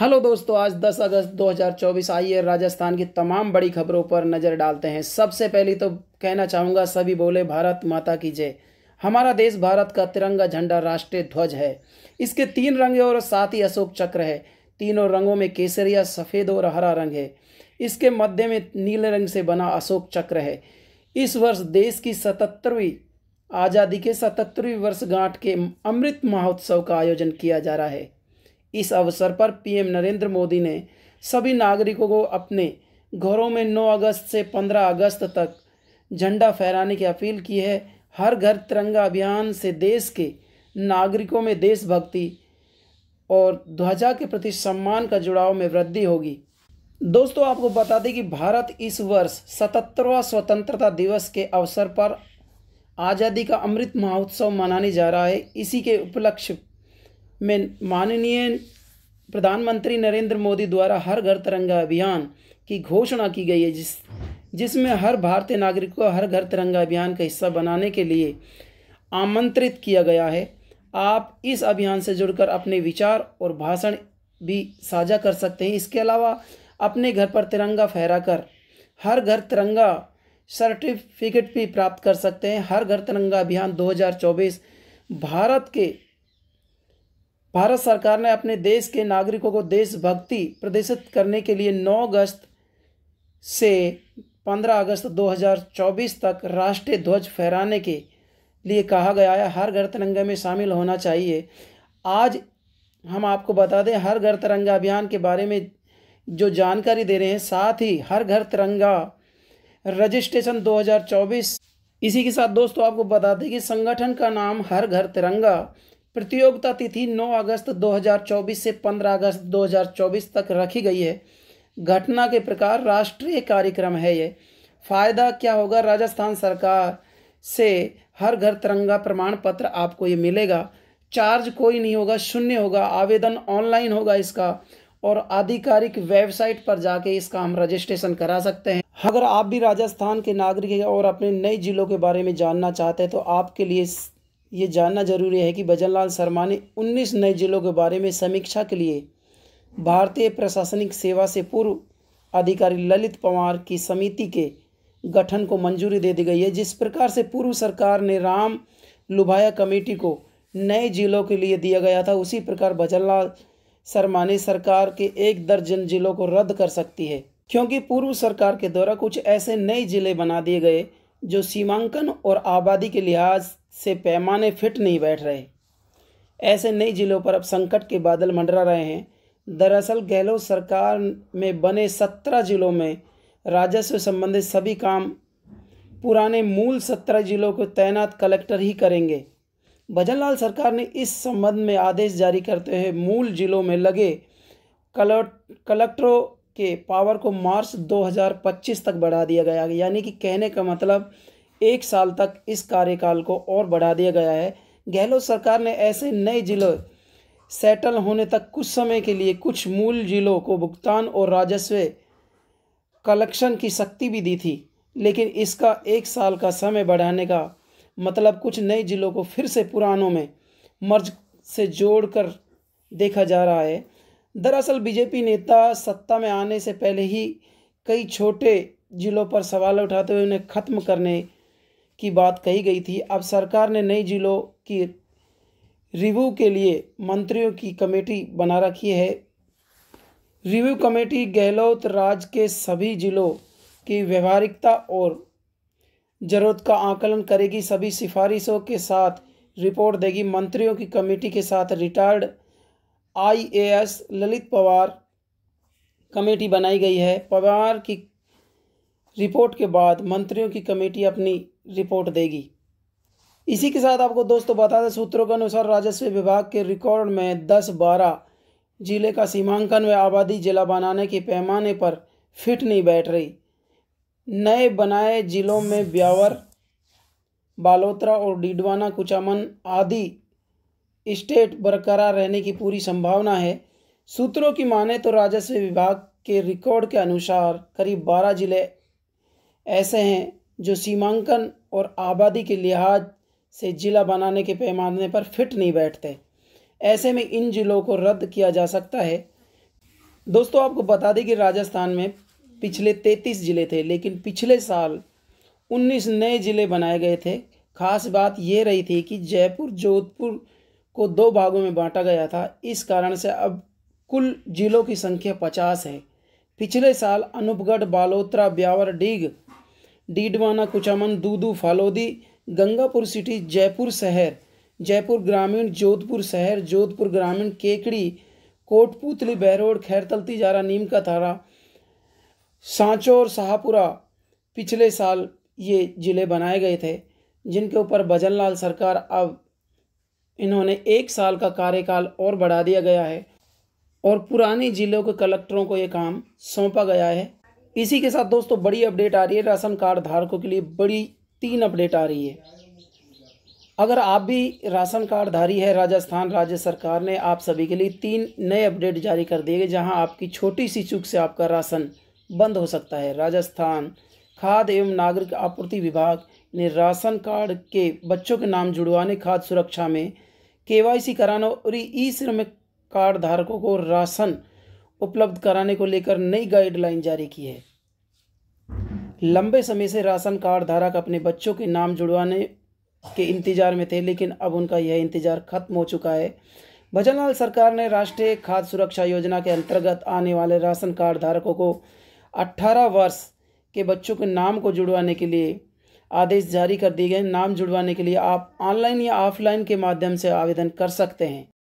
hello दोस्तों आज 10 अगस्त 2024 आइए राजस्थान की तमाम बड़ी खबरों पर नज़र डालते हैं सबसे पहली तो कहना चाहूँगा सभी बोले भारत माता की जय हमारा देश भारत का तिरंगा झंडा राष्ट्रीय ध्वज है इसके तीन रंग और साथ ही अशोक चक्र है तीनों रंगों में केसरिया सफ़ेद और हरा रंग है इसके मध्य में नीले रंग से बना अशोक चक्र है इस वर्ष देश की सतहत्तरवीं आज़ादी के सतहत्तरवीं वर्षगांठ के अमृत महोत्सव का आयोजन किया जा रहा है इस अवसर पर पीएम नरेंद्र मोदी ने सभी नागरिकों को अपने घरों में 9 अगस्त से 15 अगस्त तक झंडा फहराने की अपील की है हर घर तिरंगा अभियान से देश के नागरिकों में देशभक्ति और ध्वजा के प्रति सम्मान का जुड़ाव में वृद्धि होगी दोस्तों आपको बता दें कि भारत इस वर्ष सतहत्तरवा स्वतंत्रता दिवस के अवसर पर आज़ादी का अमृत महोत्सव मनाने जा रहा है इसी के उपलक्ष्य में माननीय प्रधानमंत्री नरेंद्र मोदी द्वारा हर घर तिरंगा अभियान की घोषणा की गई है जिस जिसमें हर भारतीय नागरिक को हर घर तिरंगा अभियान का हिस्सा बनाने के लिए आमंत्रित किया गया है आप इस अभियान से जुड़कर अपने विचार और भाषण भी साझा कर सकते हैं इसके अलावा अपने घर पर तिरंगा फहराकर हर घर तिरंगा सर्टिफिकेट भी प्राप्त कर सकते हैं हर घर तिरंगा अभियान 2024 भारत के भारत सरकार ने अपने देश के नागरिकों को देशभक्ति प्रदर्शित करने के लिए 9 अगस्त से 15 अगस्त 2024 तक राष्ट्रीय ध्वज फहराने के लिए कहा गया है हर घर तिरंगे में शामिल होना चाहिए आज हम आपको बता दें हर घर तिरंगा अभियान के बारे में जो जानकारी दे रहे हैं साथ ही हर घर तिरंगा रजिस्ट्रेशन 2024 इसी के साथ दोस्तों आपको बता दें कि संगठन का नाम हर घर तिरंगा प्रतियोगिता तिथि 9 अगस्त 2024 से 15 अगस्त 2024 तक रखी गई है घटना के प्रकार राष्ट्रीय कार्यक्रम है ये फ़ायदा क्या होगा राजस्थान सरकार से हर घर तिरंगा प्रमाण पत्र आपको ये मिलेगा चार्ज कोई नहीं होगा शून्य होगा आवेदन ऑनलाइन होगा इसका और आधिकारिक वेबसाइट पर जाके इसका हम रजिस्ट्रेशन करा सकते हैं अगर आप भी राजस्थान के नागरिक हैं और अपने नए ज़िलों के बारे में जानना चाहते हैं तो आपके लिए ये जानना जरूरी है कि भजनलाल शर्मा ने 19 नए जिलों के बारे में समीक्षा के लिए भारतीय प्रशासनिक सेवा से पूर्व अधिकारी ललित पवार की समिति के गठन को मंजूरी दे दी गई है जिस प्रकार से पूर्व सरकार ने राम लुभाया कमेटी को नए जिलों के लिए दिया गया था उसी प्रकार भजनलाल शर्मा ने सरकार के एक दर्जन जिलों को रद्द कर सकती है क्योंकि पूर्व सरकार के द्वारा कुछ ऐसे नए जिले बना दिए गए जो सीमांकन और आबादी के लिहाज से पैमाने फिट नहीं बैठ रहे ऐसे नई जिलों पर अब संकट के बादल मंडरा रहे हैं दरअसल गहलोत सरकार में बने सत्रह जिलों में राजस्व संबंधित सभी काम पुराने मूल सत्रह जिलों को तैनात कलेक्टर ही करेंगे भजन सरकार ने इस संबंध में आदेश जारी करते हुए मूल जिलों में लगे कलेक्टरों के पावर को मार्च 2025 तक बढ़ा दिया गया यानी कि कहने का मतलब एक साल तक इस कार्यकाल को और बढ़ा दिया गया है गहलोत सरकार ने ऐसे नए जिलों सेटल होने तक कुछ समय के लिए कुछ मूल जिलों को भुगतान और राजस्व कलेक्शन की शक्ति भी दी थी लेकिन इसका एक साल का समय बढ़ाने का मतलब कुछ नए जिलों को फिर से पुरानों में मर्ज से जोड़कर देखा जा रहा है दरअसल बीजेपी नेता सत्ता में आने से पहले ही कई छोटे जिलों पर सवाल उठाते हुए उन्हें खत्म करने की बात कही गई थी अब सरकार ने नई जिलों की रिव्यू के लिए मंत्रियों की कमेटी बना रखी है रिव्यू कमेटी गहलोत राज्य के सभी जिलों की व्यवहारिकता और जरूरत का आकलन करेगी सभी सिफारिशों के साथ रिपोर्ट देगी मंत्रियों की कमेटी के साथ retired IAS Lalit Pawar committee बनाई गई है पवार की रिपोर्ट के बाद मंत्रियों की कमेटी अपनी रिपोर्ट देगी इसी के साथ आपको दोस्तों बता दें सूत्रों के अनुसार राजस्व विभाग के रिकॉर्ड में दस बारह जिले का सीमांकन व आबादी जिला बनाने के पैमाने पर फिट नहीं बैठ रही नए बनाए जिलों में ब्यावर बालोत्रा और डीडवाना कुचामन आदि स्टेट बरकरार रहने की पूरी संभावना है सूत्रों की माने तो राजस्व विभाग के रिकॉर्ड के अनुसार करीब बारह जिले ऐसे हैं जो सीमांकन और आबादी के लिहाज से ज़िला बनाने के पैमाने पर फिट नहीं बैठते ऐसे में इन ज़िलों को रद्द किया जा सकता है दोस्तों आपको बता दें कि राजस्थान में पिछले तैंतीस ज़िले थे लेकिन पिछले साल उन्नीस नए ज़िले बनाए गए थे खास बात यह रही थी कि जयपुर जोधपुर को दो भागों में बांटा गया था इस कारण से अब कुल ज़िलों की संख्या पचास है पिछले साल अनूपगढ़ बालोत्रा ब्यावर डीग डीडवाना कुचामन दूदू फालोदी गंगापुर सिटी जयपुर शहर जयपुर ग्रामीण जोधपुर शहर जोधपुर ग्रामीण केकड़ी कोटपुतली बहरोड खैरतलती जारा नीम का थारा सांचो और शाहपुरा पिछले साल ये ज़िले बनाए गए थे जिनके ऊपर भजन लाल सरकार अब इन्होंने एक साल का कार्यकाल और बढ़ा दिया गया है और पुरानी ज़िलों के कलेक्टरों को ये काम सौंपा गया है इसी के साथ दोस्तों बड़ी अपडेट आ रही है राशन कार्ड धारकों के लिए बड़ी तीन अपडेट आ रही है अगर आप भी राशन कार्ड धारी है राजस्थान राज्य सरकार ने आप सभी के लिए तीन नए अपडेट जारी कर दिए गए जहां आपकी छोटी सी चूक से आपका राशन बंद हो सकता है राजस्थान खाद्य एवं नागरिक आपूर्ति विभाग ने राशन कार्ड के बच्चों के नाम जुड़वाने खाद्य सुरक्षा में केवाईसी कराना और ई श्रमिक कार्ड धारकों को राशन उपलब्ध कराने को लेकर नई गाइडलाइन जारी की है लंबे समय से राशन कार्ड धारक अपने बच्चों के नाम जुड़वाने के इंतजार में थे लेकिन अब उनका यह इंतजार खत्म हो चुका है भजनलाल सरकार ने राष्ट्रीय खाद्य सुरक्षा योजना के अंतर्गत आने वाले राशन कार्ड धारकों को 18 वर्ष के बच्चों के नाम को जुड़वाने के लिए आदेश जारी कर दिए गए नाम जुड़वाने के लिए आप ऑनलाइन या ऑफलाइन के माध्यम से आवेदन कर सकते हैं